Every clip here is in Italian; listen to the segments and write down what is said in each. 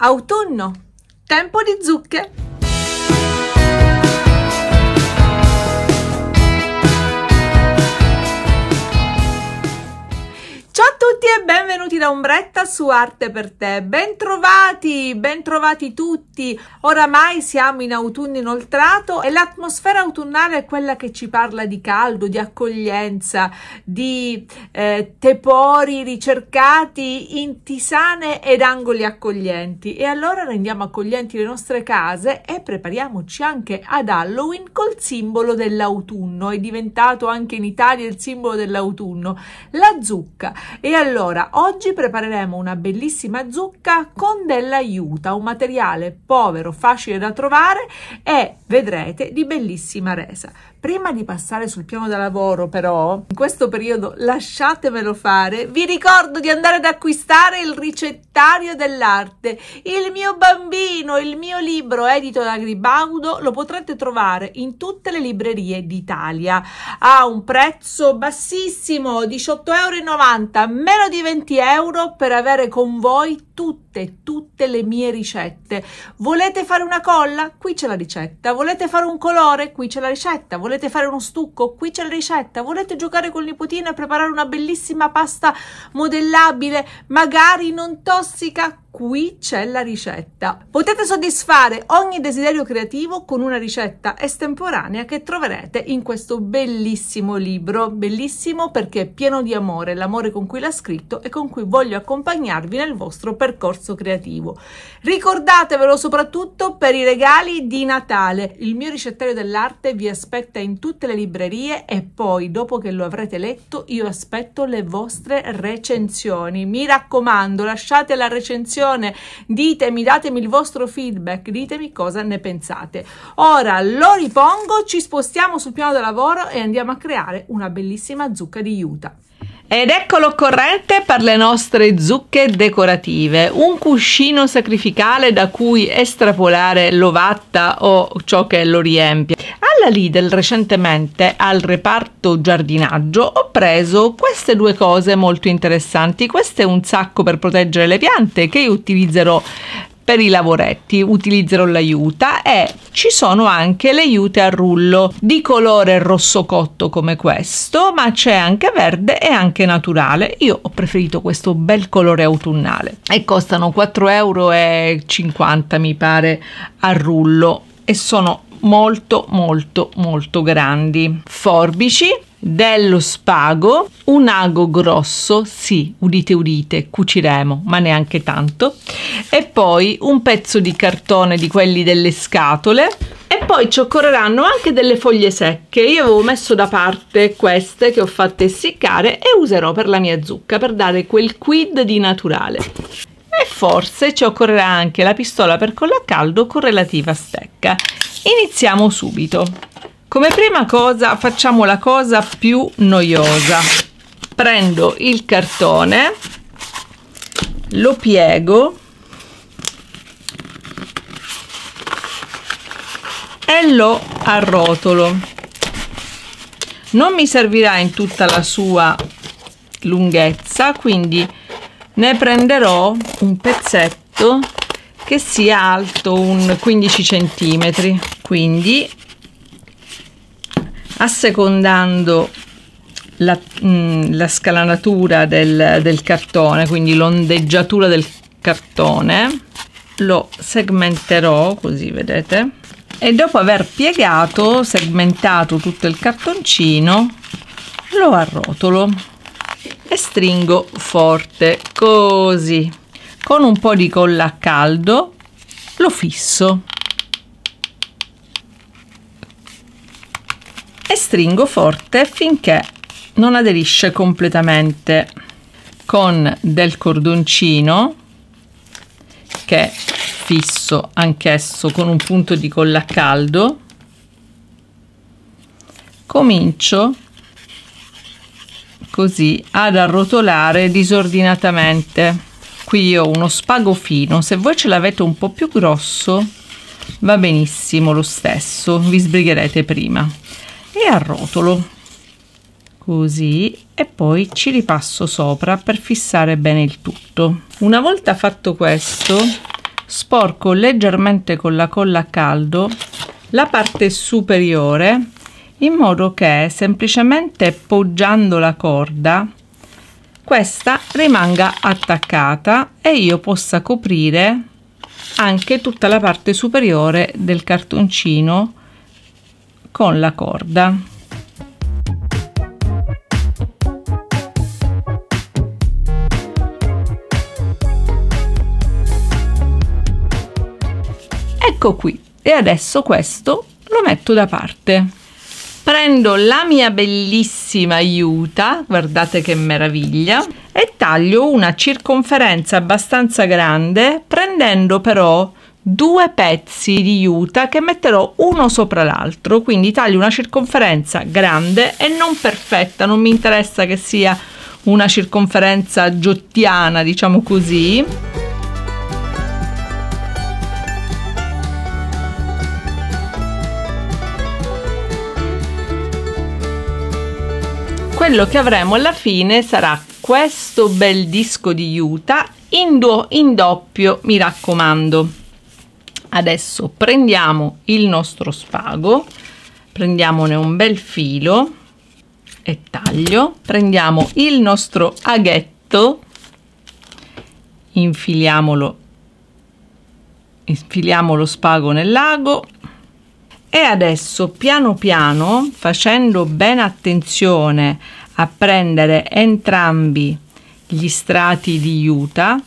Autunno, tempo di zucche. tutti e benvenuti da Ombretta su Arte per te. Bentrovati, bentrovati tutti. Oramai siamo in autunno inoltrato e l'atmosfera autunnale è quella che ci parla di caldo, di accoglienza, di eh, tepori ricercati in tisane ed angoli accoglienti. E allora rendiamo accoglienti le nostre case e prepariamoci anche ad Halloween col simbolo dell'autunno. È diventato anche in Italia il simbolo dell'autunno, la zucca. E allora allora, oggi prepareremo una bellissima zucca con dell'aiuta, un materiale povero, facile da trovare e vedrete di bellissima resa. Prima di passare sul piano da lavoro, però, in questo periodo lasciatemelo fare, vi ricordo di andare ad acquistare il ricettario dell'arte, il mio bambino, il mio libro edito da Gribaudo, lo potrete trovare in tutte le librerie d'Italia. Ha un prezzo bassissimo, 18,90 euro, meno di 20 euro per avere con voi tutte, tutte le mie ricette. Volete fare una colla? Qui c'è la ricetta. Volete fare un colore? Qui c'è la ricetta. Volete fare uno stucco? Qui c'è la ricetta. Volete giocare con il nipotino e preparare una bellissima pasta modellabile, magari non tossica? qui c'è la ricetta. Potete soddisfare ogni desiderio creativo con una ricetta estemporanea che troverete in questo bellissimo libro, bellissimo perché è pieno di amore, l'amore con cui l'ha scritto e con cui voglio accompagnarvi nel vostro percorso creativo. Ricordatevelo soprattutto per i regali di Natale. Il mio ricettario dell'arte vi aspetta in tutte le librerie e poi dopo che lo avrete letto io aspetto le vostre recensioni. Mi raccomando, lasciate la recensione discussione, ditemi, datemi il vostro feedback, ditemi cosa ne pensate. Ora lo ripongo, ci spostiamo sul piano del lavoro e andiamo a creare una bellissima zucca di juta. Ed ecco l'occorrente per le nostre zucche decorative, un cuscino sacrificale da cui estrapolare l'ovatta o ciò che lo riempie dalla Lidl recentemente al reparto giardinaggio ho preso queste due cose molto interessanti. Questo è un sacco per proteggere le piante che io utilizzerò per i lavoretti utilizzerò l'aiuta e ci sono anche le aiute a rullo di colore rosso cotto come questo ma c'è anche verde e anche naturale io ho preferito questo bel colore autunnale e costano 4,50 euro mi pare a rullo e sono molto molto molto grandi forbici dello spago un ago grosso sì udite udite cuciremo ma neanche tanto e poi un pezzo di cartone di quelli delle scatole e poi ci occorreranno anche delle foglie secche io avevo messo da parte queste che ho fatte essiccare e userò per la mia zucca per dare quel quid di naturale e forse ci occorrerà anche la pistola per colla a caldo con relativa stecca Iniziamo subito. Come prima cosa facciamo la cosa più noiosa. Prendo il cartone, lo piego e lo arrotolo. Non mi servirà in tutta la sua lunghezza, quindi ne prenderò un pezzetto che sia alto un 15 centimetri quindi assecondando la, mh, mm, la scalanatura del, del cartone quindi l'ondeggiatura del cartone lo segmenterò così vedete e dopo aver piegato segmentato tutto il cartoncino lo arrotolo e stringo forte così con un po di colla a caldo lo fisso stringo forte finché non aderisce completamente con del cordoncino che fisso anch'esso con un punto di colla a caldo comincio così ad arrotolare disordinatamente qui ho uno spago fino se voi ce l'avete un po più grosso va benissimo lo stesso vi sbrigherete prima e arrotolo così e poi ci ripasso sopra per fissare bene il tutto una volta fatto questo sporco leggermente con la colla a caldo la parte superiore in modo che semplicemente poggiando la corda questa rimanga attaccata e io possa coprire anche tutta la parte superiore del cartoncino con la corda. Ecco qui e adesso questo lo metto da parte. Prendo la mia bellissima aiuta, guardate che meraviglia, e taglio una circonferenza abbastanza grande prendendo però due pezzi di juta che metterò uno sopra l'altro, quindi taglio una circonferenza grande e non perfetta, non mi interessa che sia una circonferenza giottiana, diciamo così. Quello che avremo alla fine sarà questo bel disco di juta in, do- in doppio, mi raccomando adesso prendiamo il nostro spago prendiamone un bel filo e taglio prendiamo il nostro aghetto infiliamolo infiliamo lo spago nell'ago e adesso piano piano facendo ben attenzione a prendere entrambi gli strati di juta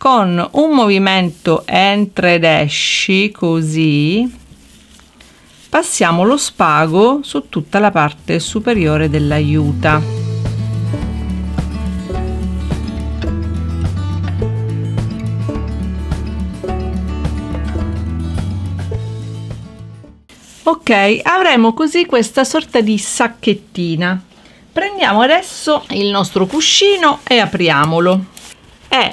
con un movimento entra ed esci così passiamo lo spago su tutta la parte superiore dell'aiuta. ok avremo così questa sorta di sacchettina prendiamo adesso il nostro cuscino e apriamolo è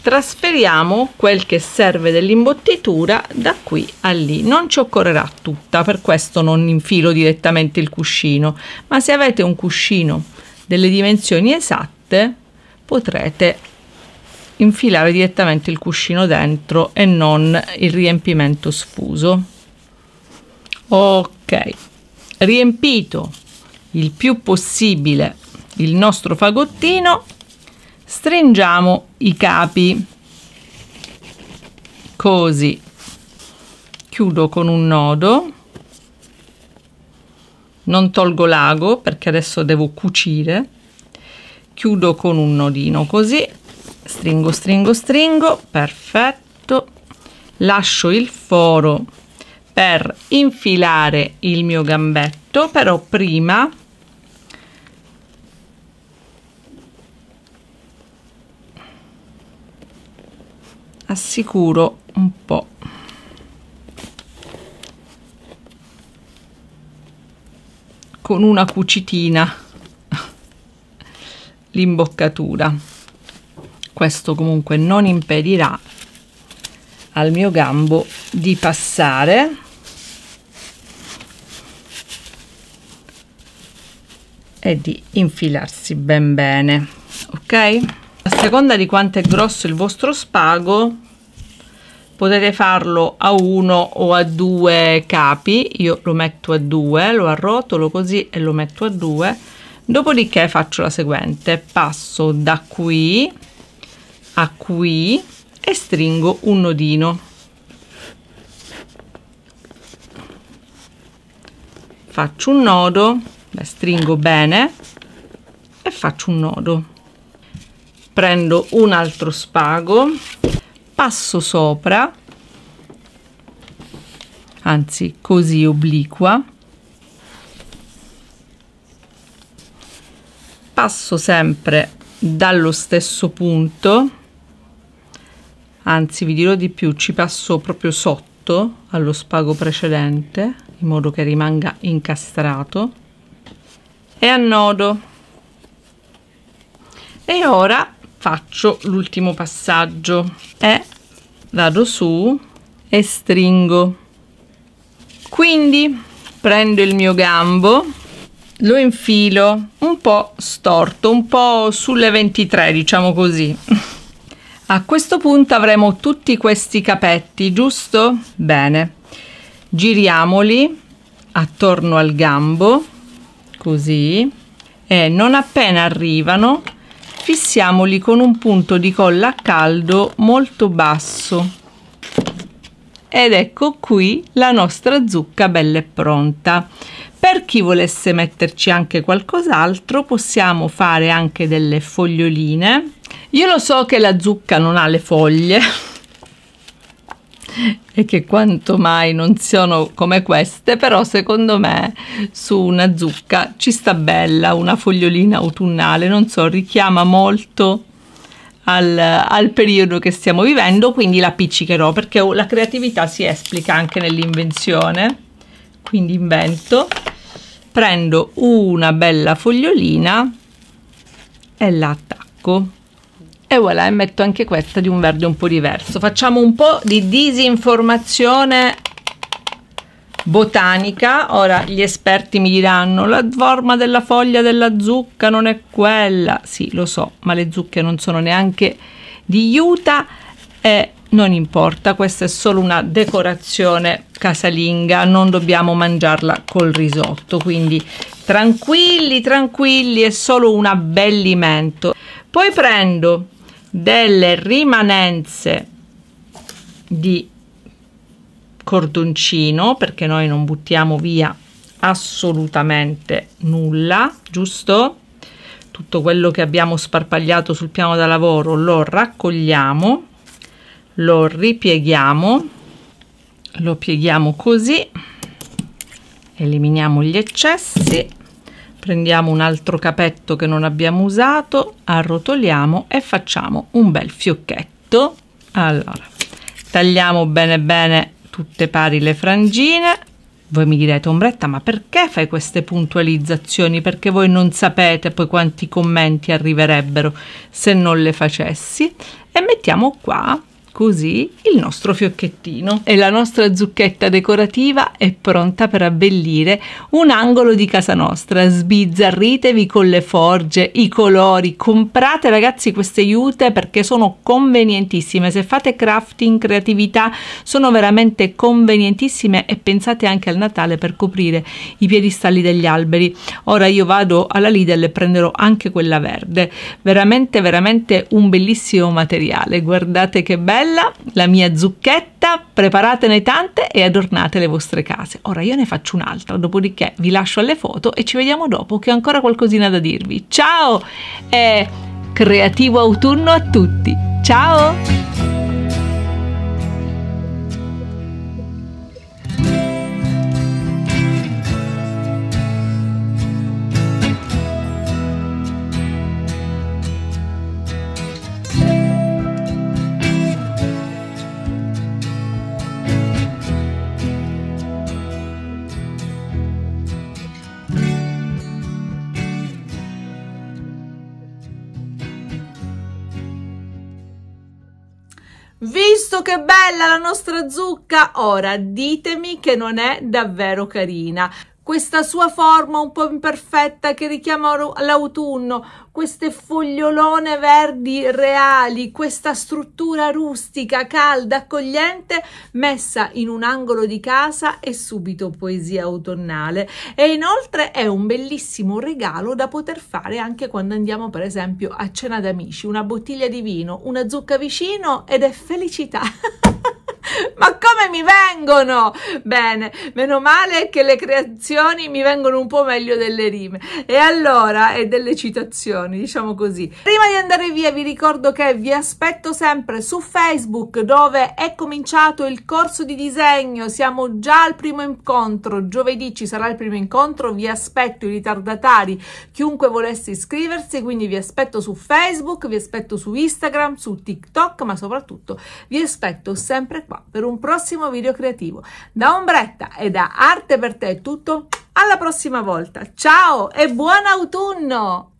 trasferiamo quel che serve dell'imbottitura da qui a lì non ci occorrerà tutta per questo non infilo direttamente il cuscino ma se avete un cuscino delle dimensioni esatte potrete infilare direttamente il cuscino dentro e non il riempimento sfuso ok riempito il più possibile il nostro fagottino stringiamo i capi così chiudo con un nodo non tolgo l'ago perché adesso devo cucire chiudo con un nodino così stringo stringo stringo perfetto lascio il foro per infilare il mio gambetto però prima assicuro un po' con una cucitina l'imboccatura questo comunque non impedirà al mio gambo di passare e di infilarsi ben bene ok seconda di quanto è grosso il vostro spago potete farlo a uno o a due capi io lo metto a due lo arrotolo così e lo metto a due dopodiché faccio la seguente passo da qui a qui e stringo un nodino faccio un nodo stringo bene e faccio un nodo prendo un altro spago passo sopra anzi così obliqua passo sempre dallo stesso punto anzi vi dirò di più ci passo proprio sotto allo spago precedente in modo che rimanga incastrato e annodo e ora faccio l'ultimo passaggio e eh? vado su e stringo quindi prendo il mio gambo lo infilo un po' storto un po' sulle 23 diciamo così a questo punto avremo tutti questi capetti giusto? bene giriamoli attorno al gambo così e non appena arrivano fissiamoli con un punto di colla a caldo molto basso ed ecco qui la nostra zucca bella e pronta per chi volesse metterci anche qualcos'altro possiamo fare anche delle foglioline io lo so che la zucca non ha le foglie e che quanto mai non sono come queste, però secondo me su una zucca ci sta bella una fogliolina autunnale, non so, richiama molto al, al periodo che stiamo vivendo, quindi la appiccicherò perché la creatività si esplica anche nell'invenzione, quindi invento, prendo una bella fogliolina e la attacco e voilà, metto anche questa di un verde un po' diverso. Facciamo un po' di disinformazione botanica. Ora gli esperti mi diranno la forma della foglia della zucca non è quella. Sì, lo so, ma le zucche non sono neanche di iuta e non importa, questa è solo una decorazione casalinga, non dobbiamo mangiarla col risotto, quindi tranquilli, tranquilli, è solo un abbellimento. Poi prendo delle rimanenze di cordoncino perché noi non buttiamo via assolutamente nulla giusto tutto quello che abbiamo sparpagliato sul piano da lavoro lo raccogliamo lo ripieghiamo lo pieghiamo così eliminiamo gli eccessi Prendiamo un altro capetto che non abbiamo usato, arrotoliamo e facciamo un bel fiocchetto. Allora, tagliamo bene bene tutte pari le frangine. Voi mi direte, Ombretta, ma perché fai queste puntualizzazioni? Perché voi non sapete poi quanti commenti arriverebbero se non le facessi. E mettiamo qua così il nostro fiocchettino e la nostra zucchetta decorativa è pronta per abbellire un angolo di casa nostra. Sbizzarritevi con le forge, i colori, comprate ragazzi queste aiute perché sono convenientissime. Se fate crafting, creatività, sono veramente convenientissime e pensate anche al Natale per coprire i piedistalli degli alberi. Ora io vado alla Lidl e prenderò anche quella verde. Veramente veramente un bellissimo materiale. Guardate che bello mozzarella, la mia zucchetta, preparatene tante e adornate le vostre case. Ora io ne faccio un'altra, dopodiché vi lascio alle foto e ci vediamo dopo che ho ancora qualcosina da dirvi. Ciao e creativo autunno a tutti! Ciao! Visto che bella la nostra zucca, ora ditemi che non è davvero carina questa sua forma un po' imperfetta che richiama l'autunno, queste fogliolone verdi reali, questa struttura rustica, calda, accogliente, messa in un angolo di casa è subito poesia autunnale e inoltre è un bellissimo regalo da poter fare anche quando andiamo per esempio a cena d'amici, una bottiglia di vino, una zucca vicino ed è felicità. Ma come mi vengono? Bene, meno male che le creazioni mi vengono un po' meglio delle rime. E allora, e delle citazioni, diciamo così. Prima di andare via vi ricordo che vi aspetto sempre su Facebook dove è cominciato il corso di disegno. Siamo già al primo incontro, giovedì ci sarà il primo incontro, vi aspetto i ritardatari, chiunque volesse iscriversi, quindi vi aspetto su Facebook, vi aspetto su Instagram, su TikTok, ma soprattutto vi aspetto sempre qui qua per un prossimo video creativo. Da Ombretta e da Arte per te è tutto. Alla prossima volta. Ciao e buon autunno!